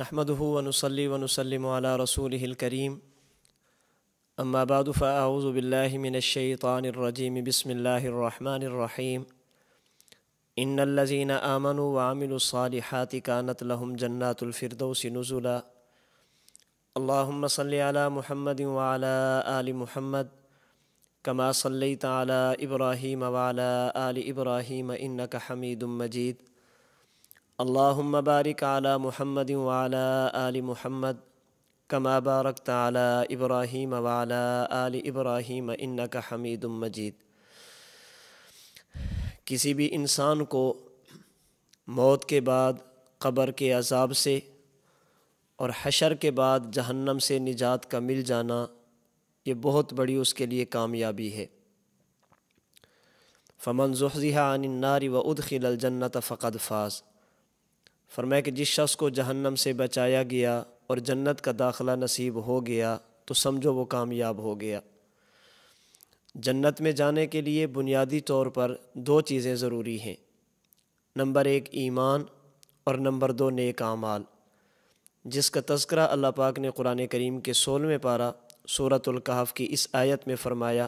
علی رسوله الکریم اما بعد امہ بالله من الشيطان الرجيم بسم الله الرحمٰن الرحيم ان الذين آمن و الصالحات نت الحم جنات اللهم صل على محمد وعلى علي محمد صليت على ابراہیی وعلی علیبراہیی من کح حمید مجید اللہ مبارک علی محمد وعلی آل محمد کما بارک تعلیٰ ابراہیم والا علی ابراہیم انکا کا حمید مجید کسی بھی انسان کو موت کے بعد قبر کے عذاب سے اور حشر کے بعد جہنم سے نجات کا مل جانا یہ بہت بڑی اس کے لیے کامیابی ہے فمن زیحہ عن ناری و ادخل الجنت فقد فاص فرمایا کہ جس شخص کو جہنم سے بچایا گیا اور جنت کا داخلہ نصیب ہو گیا تو سمجھو وہ کامیاب ہو گیا جنت میں جانے کے لیے بنیادی طور پر دو چیزیں ضروری ہیں نمبر ایک ایمان اور نمبر دو نیک اعمال جس کا تذکرہ اللہ پاک نے قرآن کریم کے میں پارا صورت القحف کی اس آیت میں فرمایا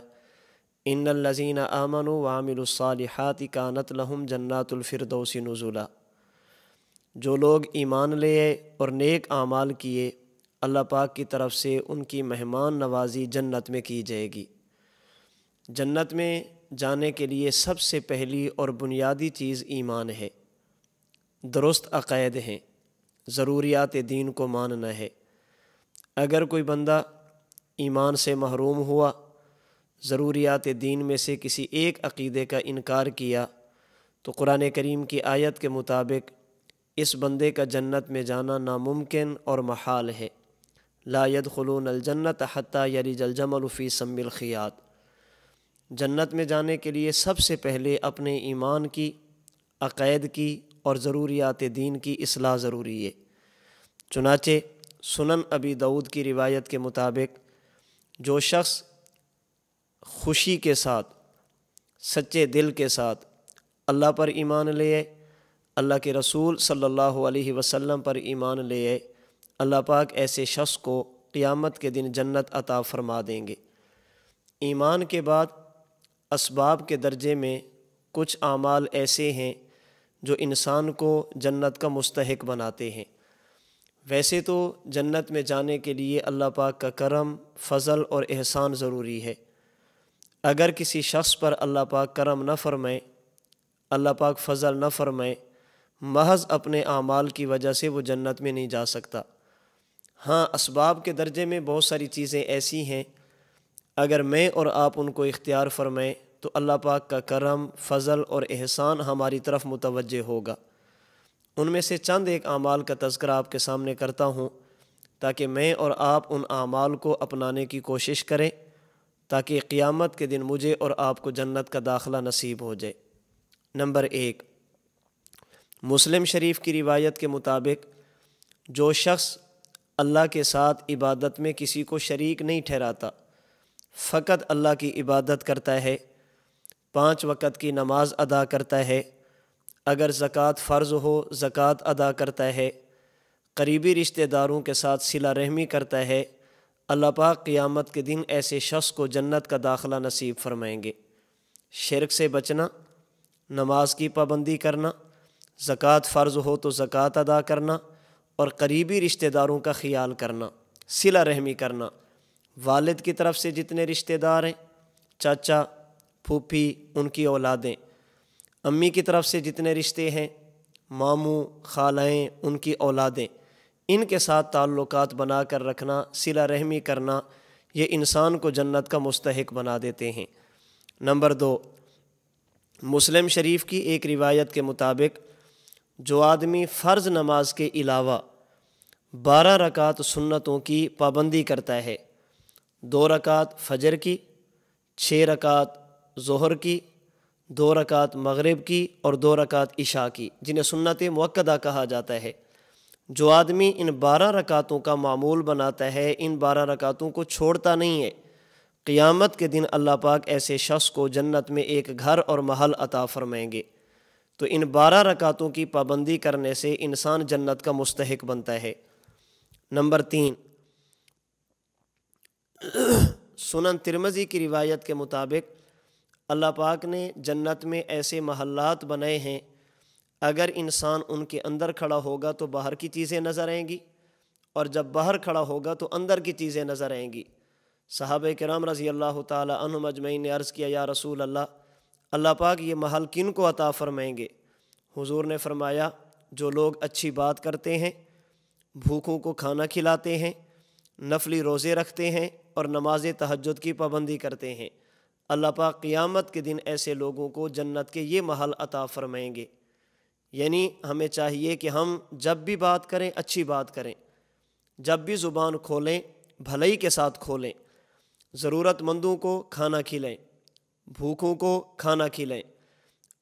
ان الزین آمن و عامل الصالحات کانت لہم جنّت الفردوسی نظولا جو لوگ ایمان لے اور نیک اعمال کیے اللہ پاک کی طرف سے ان کی مہمان نوازی جنت میں کی جائے گی جنت میں جانے کے لیے سب سے پہلی اور بنیادی چیز ایمان ہے درست عقائد ہیں ضروریات دین کو ماننا ہے اگر کوئی بندہ ایمان سے محروم ہوا ضروریات دین میں سے کسی ایک عقیدے کا انکار کیا تو قرآن کریم کی آیت کے مطابق اس بندے کا جنت میں جانا ناممکن اور محال ہے لا يدخلون الجنت حتیٰ یری جلجم الفی سم الخیات جنت میں جانے کے لیے سب سے پہلے اپنے ایمان کی عقائد کی اور ضروریات دین کی اصلاح ضروری ہے چنانچہ سنن ابی دعود کی روایت کے مطابق جو شخص خوشی کے ساتھ سچے دل کے ساتھ اللہ پر ایمان لے اللہ کے رسول صلی اللہ علیہ وسلم پر ایمان لے آئے اللہ پاک ایسے شخص کو قیامت کے دن جنت عطا فرما دیں گے ایمان کے بعد اسباب کے درجے میں کچھ اعمال ایسے ہیں جو انسان کو جنت کا مستحق بناتے ہیں ویسے تو جنت میں جانے کے لیے اللہ پاک کا کرم فضل اور احسان ضروری ہے اگر کسی شخص پر اللہ پاک کرم نہ فرمائے اللہ پاک فضل نہ فرمائے محض اپنے اعمال کی وجہ سے وہ جنت میں نہیں جا سکتا ہاں اسباب کے درجے میں بہت ساری چیزیں ایسی ہیں اگر میں اور آپ ان کو اختیار فرمائیں تو اللہ پاک کا کرم فضل اور احسان ہماری طرف متوجہ ہوگا ان میں سے چند ایک اعمال کا تذکرہ آپ کے سامنے کرتا ہوں تاکہ میں اور آپ ان اعمال کو اپنانے کی کوشش کریں تاکہ قیامت کے دن مجھے اور آپ کو جنت کا داخلہ نصیب ہو جائے نمبر ایک مسلم شریف کی روایت کے مطابق جو شخص اللہ کے ساتھ عبادت میں کسی کو شریک نہیں ٹھہراتا فقط اللہ کی عبادت کرتا ہے پانچ وقت کی نماز ادا کرتا ہے اگر زکوٰۃ فرض ہو زکوٰۃ ادا کرتا ہے قریبی رشتہ داروں کے ساتھ سلا رحمی کرتا ہے اللہ پاک قیامت کے دن ایسے شخص کو جنت کا داخلہ نصیب فرمائیں گے شرک سے بچنا نماز کی پابندی کرنا زکوٰۃ فرض ہو تو زکوٰۃ ادا کرنا اور قریبی رشتہ داروں کا خیال کرنا سلا رحمی کرنا والد کی طرف سے جتنے رشتہ دار ہیں چاچا پھوپھی ان کی اولادیں امی کی طرف سے جتنے رشتے ہیں ماموں خالائیں ان کی اولادیں ان کے ساتھ تعلقات بنا کر رکھنا سلا رحمی کرنا یہ انسان کو جنت کا مستحق بنا دیتے ہیں نمبر دو مسلم شریف کی ایک روایت کے مطابق جو آدمی فرض نماز کے علاوہ بارہ رکعت سنتوں کی پابندی کرتا ہے دو رکعت فجر کی چھ رکعت ظہر کی دو رکعت مغرب کی اور دو رکعت عشاء کی جنہیں سنت موقع کہا جاتا ہے جو آدمی ان بارہ رکعتوں کا معمول بناتا ہے ان بارہ رکعتوں کو چھوڑتا نہیں ہے قیامت کے دن اللہ پاک ایسے شخص کو جنت میں ایک گھر اور محل عطا فرمائیں گے تو ان بارہ رکعتوں کی پابندی کرنے سے انسان جنت کا مستحق بنتا ہے نمبر تین سنن ترمزی کی روایت کے مطابق اللہ پاک نے جنت میں ایسے محلات بنائے ہیں اگر انسان ان کے اندر کھڑا ہوگا تو باہر کی چیزیں نظر آئیں گی اور جب باہر کھڑا ہوگا تو اندر کی چیزیں نظر آئیں گی صحابہ کرام رضی اللہ تعالیٰ عنہ اجمعین نے عرض کیا یا رسول اللہ اللہ پاک یہ محل کن کو عطا فرمائیں گے حضور نے فرمایا جو لوگ اچھی بات کرتے ہیں بھوکوں کو کھانا کھلاتے ہیں نفلی روزے رکھتے ہیں اور نماز تہجد کی پابندی کرتے ہیں اللہ پاک قیامت کے دن ایسے لوگوں کو جنت کے یہ محل عطا فرمائیں گے یعنی ہمیں چاہیے کہ ہم جب بھی بات کریں اچھی بات کریں جب بھی زبان کھولیں بھلائی کے ساتھ کھولیں ضرورت مندوں کو کھانا کھلائیں بھوکوں کو کھانا کھلیں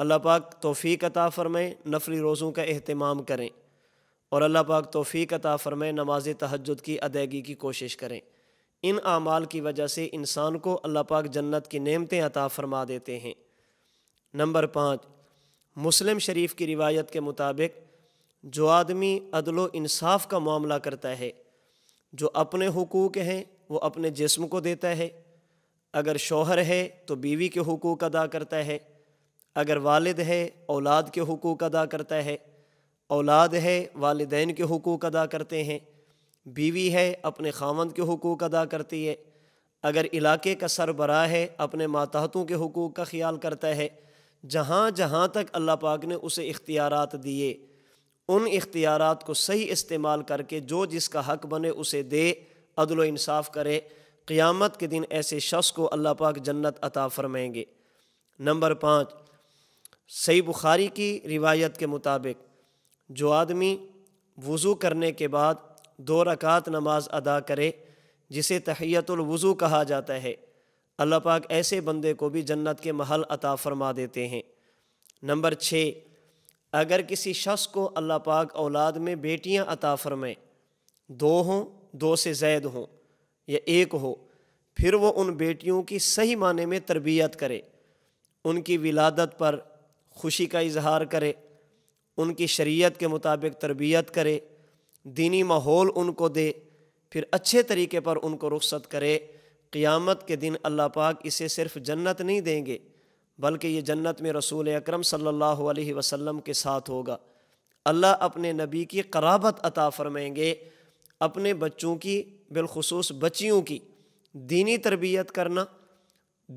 اللہ پاک توفیق عطا فرمائیں نفلی روزوں کا اہتمام کریں اور اللہ پاک توفیق عطا فرمائیں نماز تہجد کی ادائیگی کی کوشش کریں ان اعمال کی وجہ سے انسان کو اللہ پاک جنت کی نعمتیں عطا فرما دیتے ہیں نمبر پانچ مسلم شریف کی روایت کے مطابق جو آدمی عدل و انصاف کا معاملہ کرتا ہے جو اپنے حقوق ہیں وہ اپنے جسم کو دیتا ہے اگر شوہر ہے تو بیوی کے حقوق ادا کرتا ہے اگر والد ہے اولاد کے حقوق ادا کرتا ہے اولاد ہے والدین کے حقوق ادا کرتے ہیں بیوی ہے اپنے خامند کے حقوق ادا کرتی ہے اگر علاقے کا سربراہ ہے اپنے ماتحتوں کے حقوق کا خیال کرتا ہے جہاں جہاں تک اللہ پاک نے اسے اختیارات دیے ان اختیارات کو صحیح استعمال کر کے جو جس کا حق بنے اسے دے عدل و انصاف کرے قیامت کے دن ایسے شخص کو اللہ پاک جنت عطا فرمائیں گے نمبر پانچ صحیح بخاری کی روایت کے مطابق جو آدمی وضو کرنے کے بعد دو رکعت نماز ادا کرے جسے تحیت الوضو کہا جاتا ہے اللہ پاک ایسے بندے کو بھی جنت کے محل عطا فرما دیتے ہیں نمبر چھ اگر کسی شخص کو اللہ پاک اولاد میں بیٹیاں عطا فرمائیں دو ہوں دو سے زید ہوں یا ایک ہو پھر وہ ان بیٹیوں کی صحیح معنی میں تربیت کرے ان کی ولادت پر خوشی کا اظہار کرے ان کی شریعت کے مطابق تربیت کرے دینی ماحول ان کو دے پھر اچھے طریقے پر ان کو رخصت کرے قیامت کے دن اللہ پاک اسے صرف جنت نہیں دیں گے بلکہ یہ جنت میں رسول اکرم صلی اللہ علیہ وسلم کے ساتھ ہوگا اللہ اپنے نبی کی قرابت عطا فرمائیں گے اپنے بچوں کی بالخصوص بچیوں کی دینی تربیت کرنا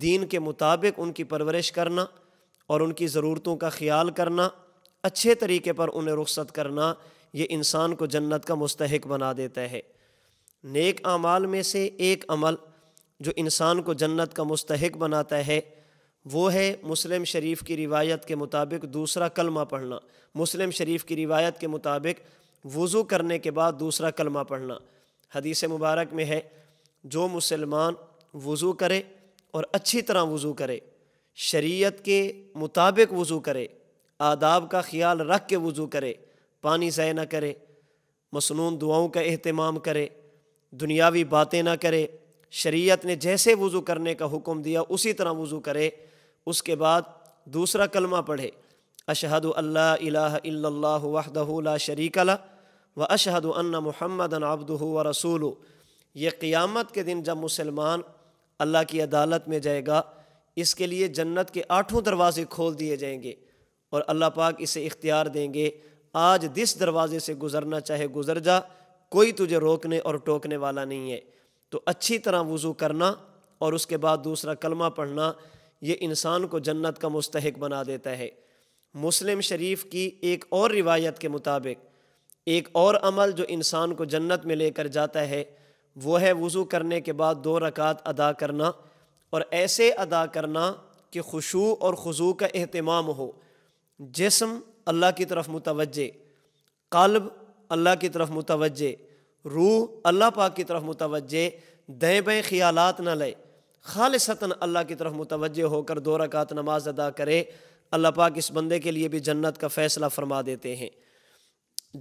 دین کے مطابق ان کی پرورش کرنا اور ان کی ضرورتوں کا خیال کرنا اچھے طریقے پر انہیں رخصت کرنا یہ انسان کو جنت کا مستحق بنا دیتا ہے نیک اعمال میں سے ایک عمل جو انسان کو جنت کا مستحق بناتا ہے وہ ہے مسلم شریف کی روایت کے مطابق دوسرا کلمہ پڑھنا مسلم شریف کی روایت کے مطابق وضو کرنے کے بعد دوسرا کلمہ پڑھنا حدیث مبارک میں ہے جو مسلمان وضو کرے اور اچھی طرح وضو کرے شریعت کے مطابق وضو کرے آداب کا خیال رکھ کے وضو کرے پانی ضائع نہ کرے مصنون دعاؤں کا اہتمام کرے دنیاوی باتیں نہ کرے شریعت نے جیسے وضو کرنے کا حکم دیا اسی طرح وضو کرے اس کے بعد دوسرا کلمہ پڑھے اشہد اللہ الہ الا اللہ وحدہ لا شریک اللہ و اشہد ان محمد ابدو ہو و رسول یہ قیامت کے دن جب مسلمان اللہ کی عدالت میں جائے گا اس کے لیے جنت کے آٹھوں دروازے کھول دیے جائیں گے اور اللہ پاک اسے اختیار دیں گے آج دس دروازے سے گزرنا چاہے گزر جا کوئی تجھے روکنے اور ٹوکنے والا نہیں ہے تو اچھی طرح وضو کرنا اور اس کے بعد دوسرا کلمہ پڑھنا یہ انسان کو جنت کا مستحق بنا دیتا ہے مسلم شریف کی ایک اور روایت کے مطابق ایک اور عمل جو انسان کو جنت میں لے کر جاتا ہے وہ ہے وضو کرنے کے بعد دو رکعت ادا کرنا اور ایسے ادا کرنا کہ خوشو اور خضو کا اہتمام ہو جسم اللہ کی طرف متوجہ قلب اللہ کی طرف متوجہ روح اللہ پاک کی طرف متوجہ دیں بیں خیالات نہ لے خالصتاً اللہ کی طرف متوجہ ہو کر دو رکعت نماز ادا کرے اللہ پاک اس بندے کے لیے بھی جنت کا فیصلہ فرما دیتے ہیں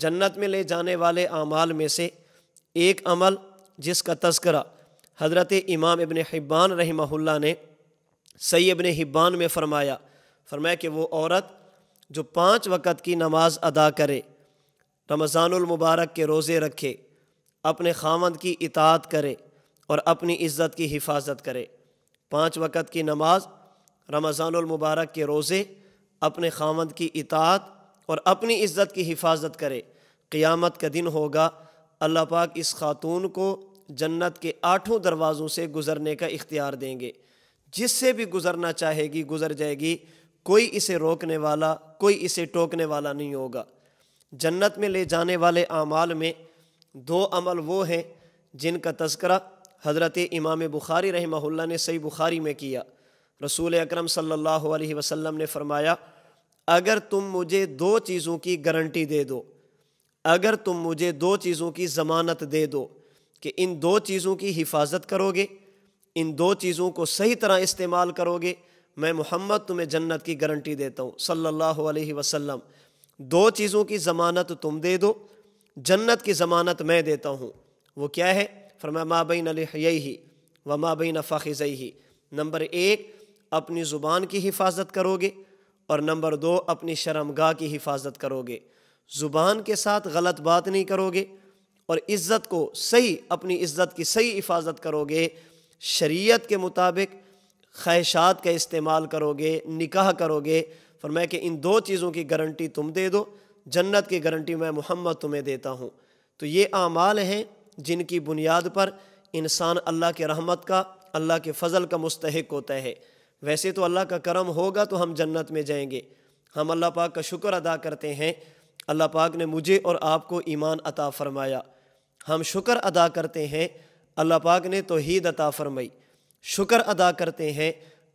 جنت میں لے جانے والے اعمال میں سے ایک عمل جس کا تذکرہ حضرت امام ابن حبان رحمہ اللہ نے سید ابن حبان میں فرمایا فرمایا کہ وہ عورت جو پانچ وقت کی نماز ادا کرے رمضان المبارک کے روزے رکھے اپنے خامند کی اطاعت کرے اور اپنی عزت کی حفاظت کرے پانچ وقت کی نماز رمضان المبارک کے روزے اپنے خاوند کی اطاعت اور اپنی عزت کی حفاظت کرے قیامت کا دن ہوگا اللہ پاک اس خاتون کو جنت کے آٹھوں دروازوں سے گزرنے کا اختیار دیں گے جس سے بھی گزرنا چاہے گی گزر جائے گی کوئی اسے روکنے والا کوئی اسے ٹوکنے والا نہیں ہوگا جنت میں لے جانے والے اعمال میں دو عمل وہ ہیں جن کا تذکرہ حضرت امام بخاری رحمہ اللہ نے صحیح بخاری میں کیا رسول اکرم صلی اللہ علیہ وسلم نے فرمایا اگر تم مجھے دو چیزوں کی گارنٹی دے دو اگر تم مجھے دو چیزوں کی ضمانت دے دو کہ ان دو چیزوں کی حفاظت کرو گے ان دو چیزوں کو صحیح طرح استعمال کرو گے میں محمد تمہیں جنت کی گارنٹی دیتا ہوں صلی اللہ علیہ وسلم دو چیزوں کی ضمانت تم دے دو جنت کی ضمانت میں دیتا ہوں وہ کیا ہے فرما مابئین علیہ ہی و مابین فاخذی نمبر ایک اپنی زبان کی حفاظت کرو گے اور نمبر دو اپنی شرم گاہ کی حفاظت کرو گے زبان کے ساتھ غلط بات نہیں کرو گے اور عزت کو صحیح اپنی عزت کی صحیح حفاظت کرو گے شریعت کے مطابق خواہشات کا استعمال کرو گے نکاح کرو گے فرمایا کہ ان دو چیزوں کی گارنٹی تم دے دو جنت کی گارنٹی میں محمد تمہیں دیتا ہوں تو یہ اعمال ہیں جن کی بنیاد پر انسان اللہ کے رحمت کا اللہ کے فضل کا مستحق ہوتا ہے ویسے تو اللہ کا کرم ہوگا تو ہم جنت میں جائیں گے ہم اللہ پاک کا شکر ادا کرتے ہیں اللہ پاک نے مجھے اور آپ کو ایمان عطا فرمایا ہم شکر ادا کرتے ہیں اللہ پاک نے توحید عطا فرمائی شکر ادا کرتے ہیں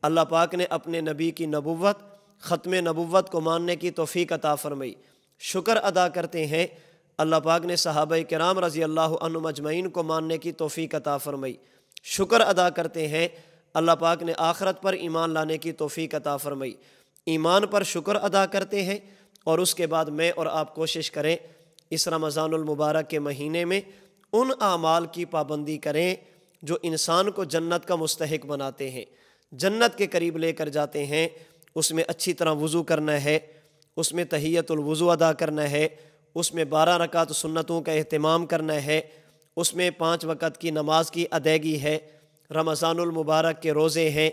اللہ پاک نے اپنے نبی کی نبوت ختم نبوت کو ماننے کی توفیق عطا فرمائی شکر ادا کرتے ہیں اللہ پاک نے صحابہ کرام رضی اللہ عنہ مجمعین کو ماننے کی توفیق عطا فرمائی شکر ادا کرتے ہیں اللہ پاک نے آخرت پر ایمان لانے کی توفیق عطا فرمائی ایمان پر شکر ادا کرتے ہیں اور اس کے بعد میں اور آپ کوشش کریں اس رمضان المبارک کے مہینے میں ان اعمال کی پابندی کریں جو انسان کو جنت کا مستحق بناتے ہیں جنت کے قریب لے کر جاتے ہیں اس میں اچھی طرح وضو کرنا ہے اس میں تحیت الوضو ادا کرنا ہے اس میں بارہ رکعت سنتوں کا اہتمام کرنا ہے اس میں پانچ وقت کی نماز کی ادائیگی ہے رمضان المبارک کے روزے ہیں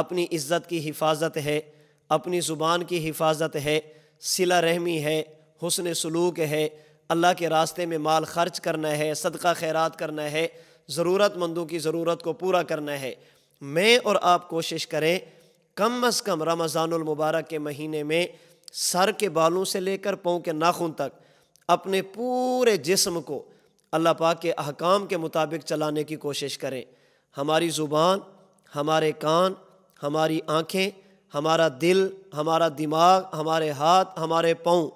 اپنی عزت کی حفاظت ہے اپنی زبان کی حفاظت ہے سلا رحمی ہے حسن سلوک ہے اللہ کے راستے میں مال خرچ کرنا ہے صدقہ خیرات کرنا ہے ضرورت مندوں کی ضرورت کو پورا کرنا ہے میں اور آپ کوشش کریں کم از کم رمضان المبارک کے مہینے میں سر کے بالوں سے لے کر پاؤں کے ناخن تک اپنے پورے جسم کو اللہ پاک کے احکام کے مطابق چلانے کی کوشش کریں ہماری زبان ہمارے کان ہماری آنکھیں ہمارا دل ہمارا دماغ ہمارے ہاتھ ہمارے پاؤں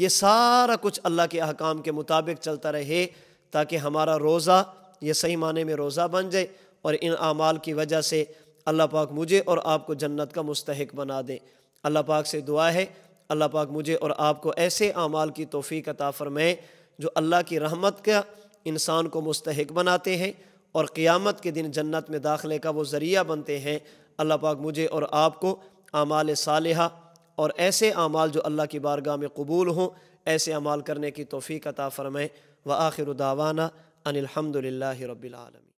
یہ سارا کچھ اللہ کے احکام کے مطابق چلتا رہے تاکہ ہمارا روزہ یہ صحیح معنی میں روزہ بن جائے اور ان اعمال کی وجہ سے اللہ پاک مجھے اور آپ کو جنت کا مستحق بنا دے اللہ پاک سے دعا ہے اللہ پاک مجھے اور آپ کو ایسے اعمال کی توفیق عطا فرمائے جو اللہ کی رحمت کا انسان کو مستحق بناتے ہیں اور قیامت کے دن جنت میں داخلے کا وہ ذریعہ بنتے ہیں اللہ پاک مجھے اور آپ کو اعمال صالحہ اور ایسے اعمال جو اللہ کی بارگاہ میں قبول ہوں ایسے اعمال کرنے کی توفیق عطا فرمائیں و آخر داوانہ ان الحمد رب العالمین